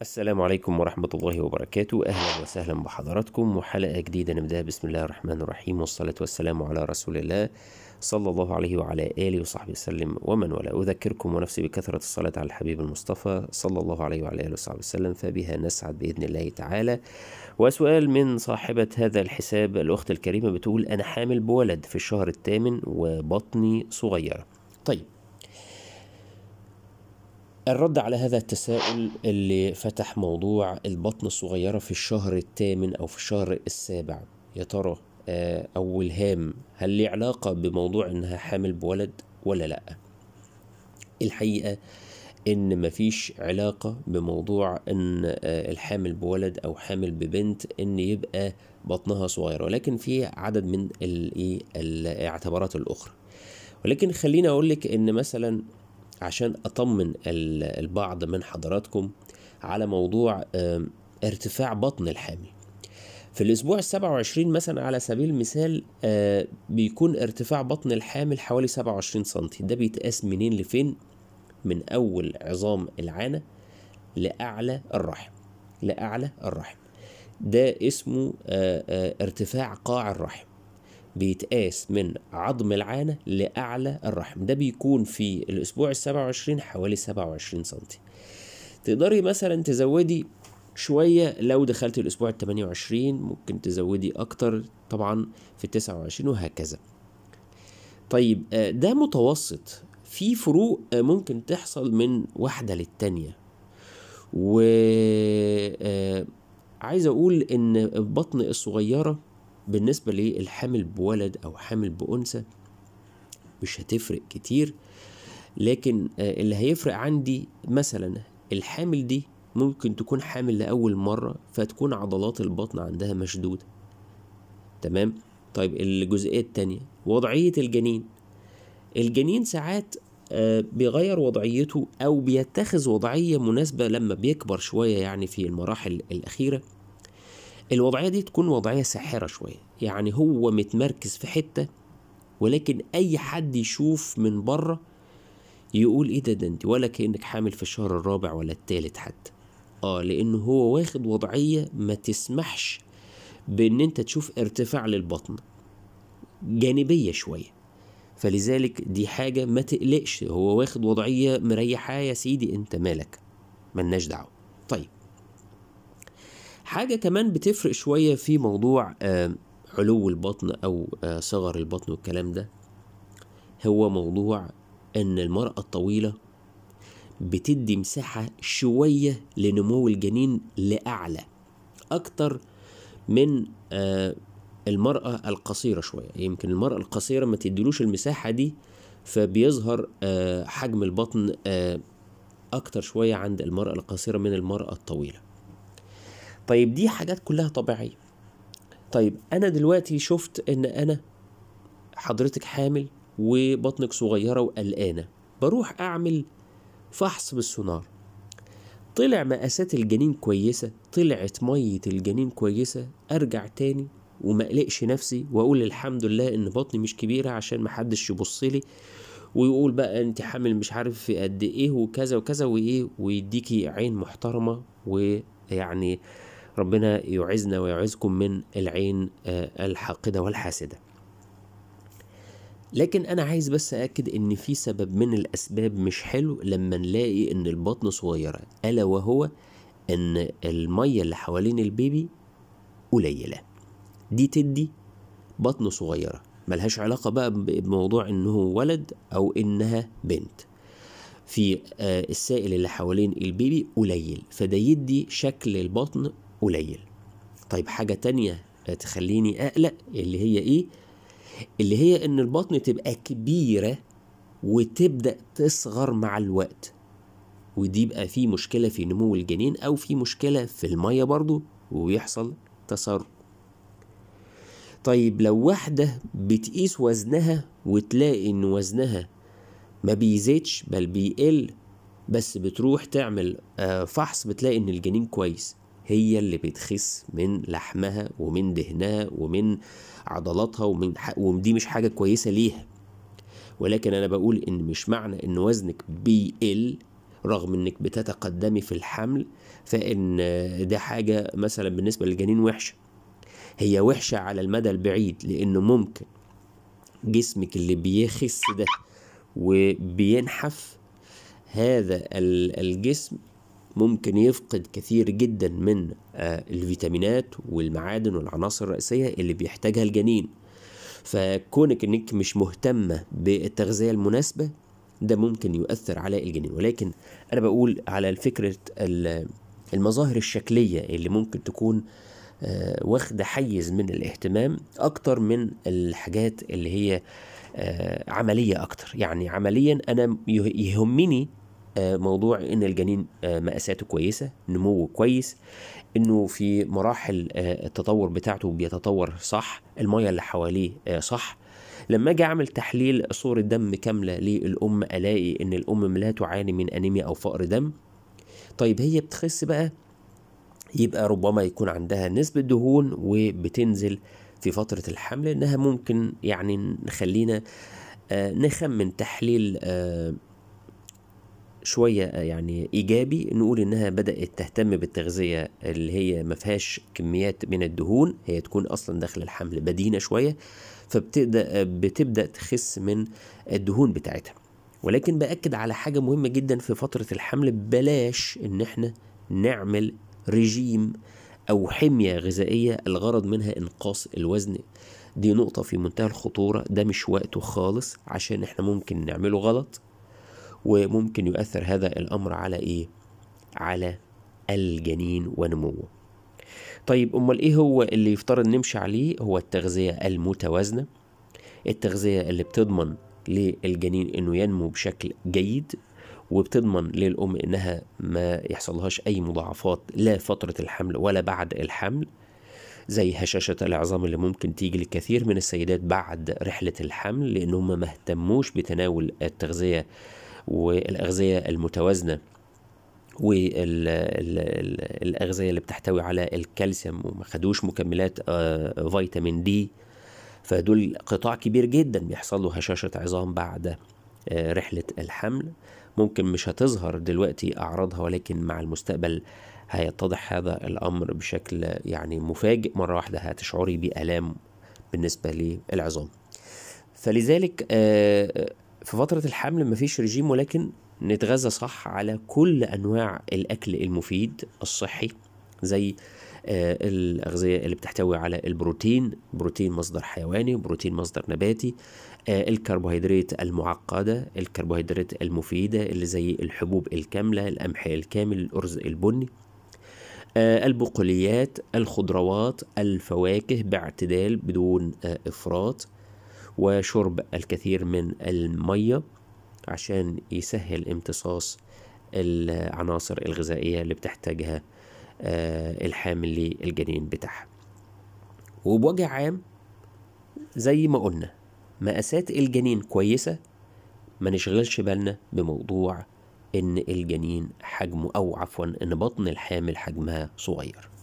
السلام عليكم ورحمة الله وبركاته أهلا وسهلا بحضراتكم وحلقة جديدة نبدأها بسم الله الرحمن الرحيم والصلاة والسلام على رسول الله صلى الله عليه وعلى آله وصحبه وسلم ومن ولا أذكركم ونفسي بكثرة الصلاة على الحبيب المصطفى صلى الله عليه وعلى آله وصحبه وسلم فبها نسعد بإذن الله تعالى وسؤال من صاحبة هذا الحساب الأخت الكريمة بتقول أنا حامل بولد في الشهر الثامن وبطني صغيرة طيب الرد على هذا التساؤل اللي فتح موضوع البطن الصغيرة في الشهر الثامن أو في الشهر السابع يا ترى آه، أو الهام هل لي علاقة بموضوع إنها حامل بولد ولا لأ؟ الحقيقة إن مفيش علاقة بموضوع إن آه، الحامل بولد أو حامل ببنت إن يبقى بطنها صغير ولكن في عدد من إيه، الاعتبارات الأخرى ولكن خليني أقولك إن مثلا عشان أطمن البعض من حضراتكم على موضوع ارتفاع بطن الحامي في الأسبوع السبعة وعشرين مثلا على سبيل المثال آه، بيكون ارتفاع بطن الحامل حوالي سبعة وعشرين سنتي ده بيتقاس منين لفين من أول عظام العانة لأعلى الرحم لأعلى الرحم ده اسمه آه، آه، ارتفاع قاع الرحم بيتقاس من عظم العانة لأعلى الرحم ده بيكون في الأسبوع ال27 حوالي 27 سم تقدري مثلا تزودي شوية لو دخلت الأسبوع ال28 ممكن تزودي أكتر طبعا في 29 وهكذا طيب آه، ده متوسط في فروق آه، ممكن تحصل من واحدة للتانية و آه، عايز اقول ان البطن الصغيره بالنسبة للحامل بولد أو حامل بأنثى مش هتفرق كتير لكن آه، اللي هيفرق عندي مثلا الحامل دي ممكن تكون حامل لأول مرة فتكون عضلات البطن عندها مشدودة تمام طيب الجزئية التانية وضعية الجنين الجنين ساعات آه، بيغير وضعيته أو بيتخذ وضعية مناسبة لما بيكبر شوية يعني في المراحل الأخيرة الوضعية دي تكون وضعية ساحرة شوية يعني هو متمركز في حتة ولكن أي حد يشوف من بره يقول إيه ده ده أنت ولا كأنك حامل في الشهر الرابع ولا التالت حتى آه لأن هو واخد وضعية ما تسمحش بأن أنت تشوف ارتفاع للبطن جانبية شوية فلذلك دي حاجة ما تقلقش هو واخد وضعية مريحاه يا سيدي أنت مالك ملناش دعوة حاجة كمان بتفرق شوية في موضوع آه، علو البطن أو آه، صغر البطن والكلام ده هو موضوع إن المرأة الطويلة بتدي مساحة شوية لنمو الجنين لأعلى أكتر من آه، المرأة القصيرة شوية يمكن المرأة القصيرة ما تديلوش المساحة دي فبيظهر حجم البطن أكتر شوية عند المرأة القصيرة من المرأة الطويلة طيب دي حاجات كلها طبيعية طيب أنا دلوقتي شفت إن أنا حضرتك حامل وبطنك صغيرة وقلقانة بروح أعمل فحص بالسونار طلع مقاسات الجنين كويسة طلعت مية الجنين كويسة أرجع تاني وما أقلقش نفسي وأقول الحمد لله إن بطني مش كبيرة عشان محدش يبصلي ويقول بقى أنت حامل مش عارف في قد إيه وكذا وكذا وإيه ويديكي عين محترمة ويعني ربنا يعزنا ويعزكم من العين آه، الحاقدة والحاسدة لكن انا عايز بس أأكد ان في سبب من الاسباب مش حلو لما نلاقي ان البطن صغيره الا وهو ان الميه اللي حوالين البيبي قليله دي تدي بطن صغيره ملهاش علاقه بقى بموضوع انه ولد او انها بنت في آه، السائل اللي حوالين البيبي قليل فده يدي شكل البطن قليل طيب حاجة تانية تخليني أقلق اللي هي إيه؟ اللي هي إن البطن تبقى كبيرة وتبدأ تصغر مع الوقت ودي بقى في مشكلة في نمو الجنين أو في مشكلة في المية برضو ويحصل تسرب طيب لو واحدة بتقيس وزنها وتلاقي إن وزنها ما بيزيدش بل بيقل بس بتروح تعمل آه، فحص بتلاقي إن الجنين كويس هي اللي بتخس من لحمها ومن دهنها ومن عضلاتها ومن ودي مش حاجه كويسه ليها ولكن انا بقول ان مش معنى ان وزنك بيقل رغم انك بتتقدمي في الحمل فان ده حاجه مثلا بالنسبه للجنين وحشه هي وحشه على المدى البعيد لانه ممكن جسمك اللي بيخس ده وبينحف هذا الجسم ممكن يفقد كثير جدا من آه، الفيتامينات والمعادن والعناصر الرئيسية اللي بيحتاجها الجنين فكونك انك مش مهتمة بالتغذية المناسبة ده ممكن يؤثر على الجنين ولكن انا بقول على فكرة المظاهر الشكلية اللي ممكن تكون آه، واخدة حيز من الاهتمام أكتر من الحاجات اللي هي آه، عملية أكتر يعني عمليا أنا يهمني آه، موضوع ان الجنين آه، مقاساته كويسه نموه كويس انه في مراحل آه، التطور بتاعته بيتطور صح الميه اللي حواليه صح لما اجي اعمل تحليل صوره دم كامله للام الاقي ان الام لا تعاني من انيميا او فقر دم طيب هي بتخس بقى يبقى ربما يكون عندها نسبه دهون وبتنزل في فتره الحمل انها ممكن يعني نخلينا نخمن تحليل شويه آه، يعني ايجابي نقول انها بدات تهتم بالتغذيه اللي هي ما فيهاش كميات من الدهون هي تكون اصلا داخل الحمل بدينه شويه فبتبدا آه، بتبدا تخس من الدهون بتاعتها ولكن باكد على حاجه مهمه جدا في فتره الحمل بلاش ان احنا نعمل رجيم او حميه غذائيه الغرض منها انقاص الوزن دي نقطه في منتهى الخطوره ده مش وقته خالص عشان احنا ممكن نعمله غلط وممكن يؤثر هذا الأمر على إيه؟ على الجنين ونموه طيب أمال إيه هو اللي يفترض نمشي عليه هو التغذية المتوازنة التغذية اللي بتضمن للجنين إنه ينمو بشكل جيد وبتضمن للأم إنها ما يحصلهاش أي مضاعفات لا فترة الحمل ولا بعد الحمل زي هشاشة العظام اللي ممكن تيجي لكثير من السيدات بعد رحلة الحمل لأنهم ما اهتموش بتناول التغذية والأغذية المتوازنة والأغذية اللي بتحتوي على الكالسيوم وما خدوش مكملات آه، فيتامين دي فدول قطاع كبير جدا بيحصل له هشاشة عظام بعد آه، رحلة الحمل ممكن مش هتظهر دلوقتي أعراضها ولكن مع المستقبل هيتضح هذا الأمر بشكل يعني مفاجئ مرة واحدة هتشعري بآلام بالنسبة للعظام فلذلك آه، في فترة الحمل مفيش رجيم ولكن نتغذى صح على كل أنواع الأكل المفيد الصحي زي آه، الأغذية اللي بتحتوي على البروتين بروتين مصدر حيواني بروتين مصدر نباتي آه، الكربوهيدرات المعقدة الكربوهيدرات المفيدة اللي زي الحبوب الكاملة القمح الكامل الأرز البني آه، البقوليات الخضروات الفواكه باعتدال بدون إفراط وشرب الكثير من المية عشان يسهل امتصاص العناصر الغذائية اللي بتحتاجها آه، الحامل للجنين بتاعها وبوجه عام زي ما قلنا مقاسات الجنين كويسة ما نشغلش بالنا بموضوع ان الجنين حجمه او عفوا ان بطن الحامل حجمها صغير